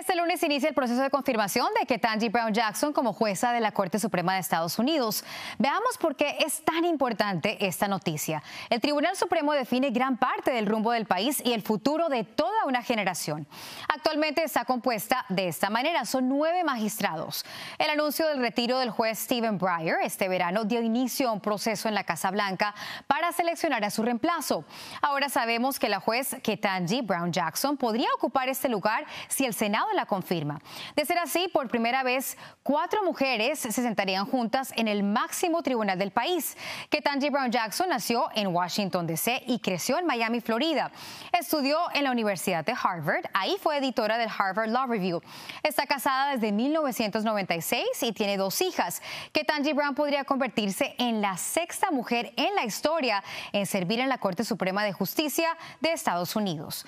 Este lunes inicia el proceso de confirmación de que Brown Jackson como jueza de la Corte Suprema de Estados Unidos. Veamos por qué es tan importante esta noticia. El Tribunal Supremo define gran parte del rumbo del país y el futuro de toda una generación. Actualmente está compuesta de esta manera, son nueve magistrados. El anuncio del retiro del juez Stephen Breyer este verano dio inicio a un proceso en la Casa Blanca para seleccionar a su reemplazo. Ahora sabemos que la juez Ketanji Brown Jackson podría ocupar este lugar si el Senado la confirma. De ser así, por primera vez, cuatro mujeres se sentarían juntas en el máximo tribunal del país. Ketanji Brown Jackson nació en Washington, D.C. y creció en Miami, Florida. Estudió en la Universidad de Harvard. Ahí fue editora del Harvard Law Review. Está casada desde 1996 y tiene dos hijas. Que Tanji Brown podría convertirse en la sexta mujer en la historia en servir en la Corte Suprema de Justicia de Estados Unidos.